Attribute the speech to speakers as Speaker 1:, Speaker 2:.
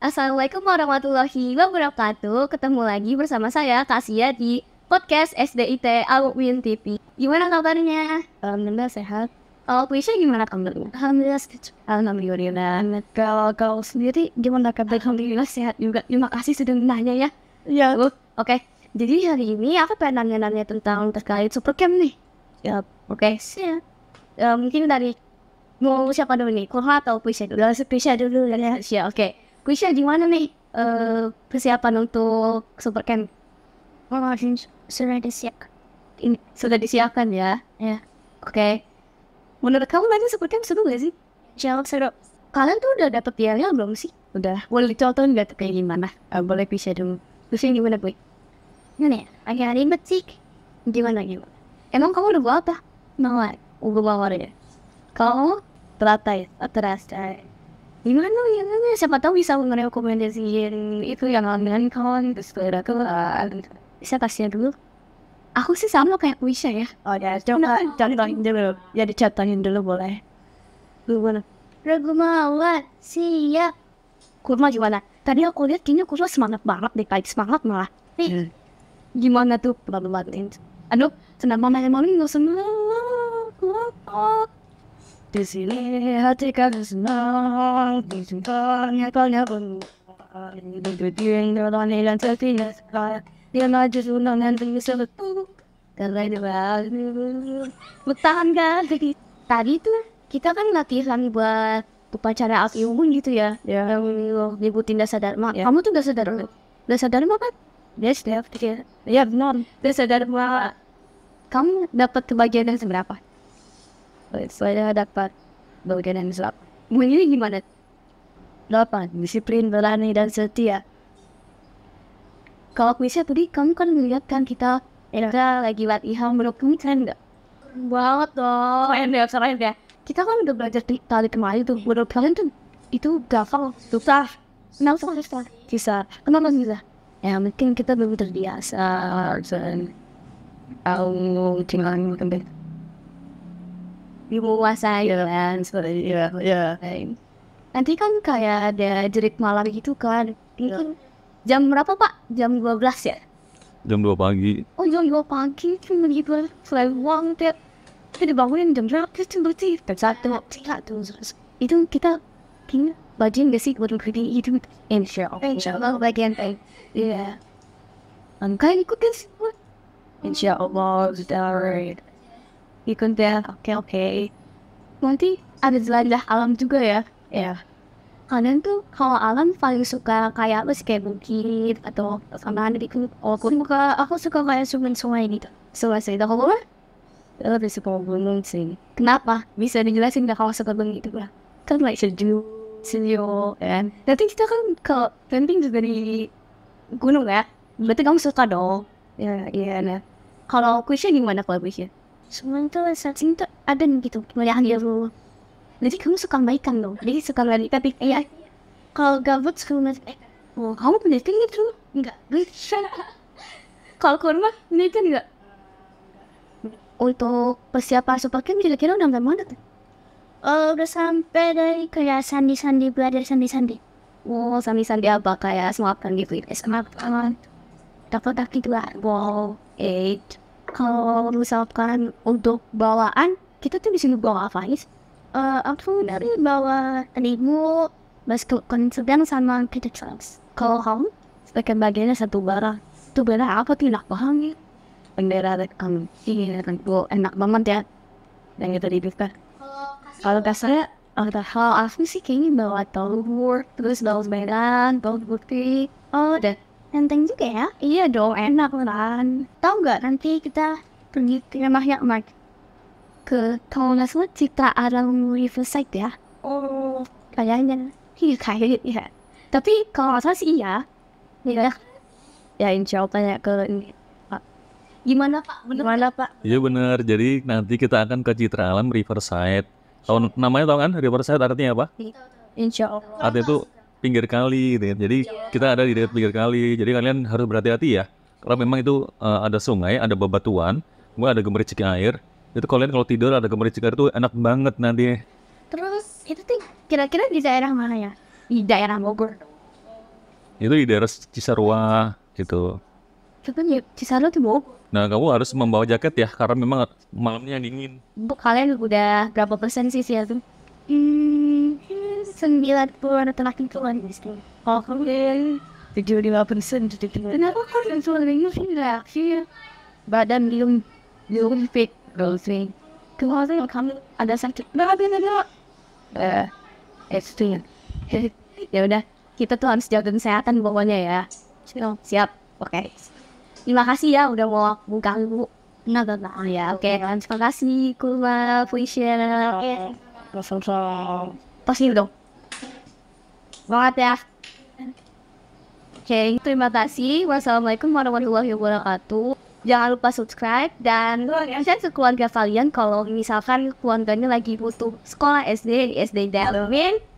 Speaker 1: Assalamualaikum warahmatullahi wabarakatuh. Ketemu lagi bersama saya Kasia di podcast SDIT Alwin TV. Gimana kabarnya? Alhamdulillah sehat. Kalau Kuisha gimana kabarnya? Alhamdulillah sehat. Alhamdulillah. Kalau kau sendiri gimana kabar? Alhamdulillah sehat juga. Terima kasih sudah menanya ya. Iya. Oh, oke. Okay. Jadi hari ini aku pengen nanya-nanya tentang terkait supercamp nih. Ya, oke. Okay. Yeah. Uh, mungkin dari mau siapa dulu nih? Kurha atau Pisha dulu? Dari Pisha dulu ya. Pisha, oke. Okay. Wisha gimana nih uh, eh, persiapan untuk super camp? Oh, sudah disiapkan. sudah disiapkan ya? Ya. Oke. Okay. Menurut kamu nanti super camp seru gak sih? Jauh seru. Kalian tuh udah dapet biaya belum sih? Udah. Boleh dicontohin gak kayak gimana? Ah, hmm. boleh bisa dulu. yang gimana gue? Gimana ya? hari ribet sih. Gimana gimana? Emang kamu udah bawa apa? Mawar. Udah bawa ya? Kamu? Teratai. Teratai gimana ya siapa tahu bisa merekomendasiin itu yang langganan kawan terus kira tuh bisa kasih dulu aku sih sama kayak Wisha ya oh ya coba contohin dulu ya dicatatin dulu boleh gimana Ragumawan siap kurma gimana tadi aku lihat kayaknya kurma semangat banget deh kayak semangat malah hmm. gimana tuh pelan-pelan aduh senang mama yang mau nggak senang di sini hati kami senang, di sintanya kalnya penuh. Di berdiri dalam hilang tertina sekarang, dia maju sunang dan tinggi sebetul. Karena di bertahan kan? Tadi tuh kita kan latihan buat upacara api unggun gitu ya. Yeah. Yang ngikutin dasar dharma. Yeah. Kamu tuh dasar dharma. Dasar sadar kan? Yes, yeah. Ya, yeah, benar. sadar dharma. Kamu dapat kebahagiaan yang seberapa? saya dapat bagian yang selap. Ini gimana? Dapat Disiplin, berani, dan setia. Kalau kuisnya tadi, kamu kan melihat kan kita kita lagi latihan menurut kamu keren nggak? Banget dong. Keren deh, keren deh. Kita kan udah belajar di tali kemarin tuh. Menurut kalian tuh itu gampang, susah. Kenapa susah? Susah. Kenapa susah? Ya mungkin kita belum terbiasa. Dan, aku tinggal mungkin gitu menguasai iya kan seperti itu. Yeah, yeah. Nanti kan kayak ada jerit malam gitu kan. Ini iya. kan jam berapa pak? Jam 12 ya? Jam 2 pagi. Oh jam 2 pagi cuma gitu selain uang tiap kita dibangunin jam berapa itu berarti satu satu itu kita kini bagian gak sih buat mengkritik itu insya Allah insya Allah bagian ya yeah. kan ikutin semua insya Allah sudah right ikut ya oke okay, oke okay. nanti ada jelajah alam juga ya ya yeah. kalian tuh kalau alam paling suka kayak apa sih kayak bukit atau sama ada di oh, aku suka aku suka kayak sungai-sungai gitu sungai-sungai so, kalau lebih suka gunung sih. Kenapa? Bisa dijelasin nggak kalau suka gunung itu lah? Kan like sejuk, sejuk, ya? Kan? Nanti kita kan ke camping juga di gunung ya. Berarti kamu suka dong? Ya, yeah, iya. Yeah, nah, kalau kuisnya gimana kalau kuisnya? Cuman tuh searching tuh ada gitu mulai ya lu. Jadi kamu suka baikan dong. Jadi suka lari tapi iya eh, kalau gabut suka lari eh, oh, kamu kan gitu? Enggak, bisa. kalau kurma kan enggak? Untuk persiapan super camp kira-kira udah sampai mana tuh? Oh, udah sampai dari kayak sandi-sandi belajar sandi-sandi. Wow, oh, sandi-sandi apa kayak semakan gitu ya? Semakan. Dapat gitu lah Wow, eight kalau misalkan untuk bawaan kita tuh sini bawa apa aja uh, aku dari bawa terigu basket sedang sama kita trans kalau kamu sebagai bagiannya satu barang, itu bara apa tuh enak banget bendera um, ini tentu enak banget ya yang itu diberikan kalau kasarnya ada hal aku sih kayaknya bawa telur terus bawa merah bawa bukti oh dan Nenteng juga ya? Iya dong, enak kan. Tahu nggak nanti kita pergi ke rumah yang Mark? Ke kalau nggak salah Citra Alam Riverside ya? Oh, kayaknya. Iya kayaknya. Ya. Tapi kalau nggak sih iya. iya. Iya. Ya insya Allah tanya ke Gimana Pak? Bener Gimana Pak? Iya benar. Jadi nanti kita akan ke Citra Alam Riverside. Tahu namanya tahu kan? Riverside artinya apa? Iya. Insya Allah. Artinya itu pinggir kali gitu ya. Jadi iya. kita ada di dekat pinggir kali. Jadi kalian harus berhati-hati ya. Kalau memang itu uh, ada sungai, ada bebatuan, gua ada gemericik air. Itu kalian kalau tidur ada gemericik air itu enak banget nanti. Terus itu tuh kira-kira di daerah mana ya? Di daerah Bogor. Itu di daerah Cisarua gitu. Itu ya, Cisarua tuh Bogor. Nah, kamu harus membawa jaket ya karena memang malamnya dingin. Bu, kalian udah berapa persen sih sih itu? sembilan puluh an telah itu kan kalau tujuh lima persen kenapa kan suaranya sih reaksi badan belum belum fit belum fit kalau saya kamu ada sakit nggak ada eh ya udah kita tuh harus jaga kesehatan pokoknya ya siap oke terima kasih ya udah mau buka lu Nah, nah, ya, oke. Terima kasih, Kurma Fuisha. Okay langsung langsung pasti dong banget ya Oke, okay, terima kasih. Wassalamualaikum warahmatullahi wabarakatuh. Jangan lupa subscribe dan share ke keluarga kalian kalau misalkan keluarganya lagi butuh sekolah SD di SD Dalamin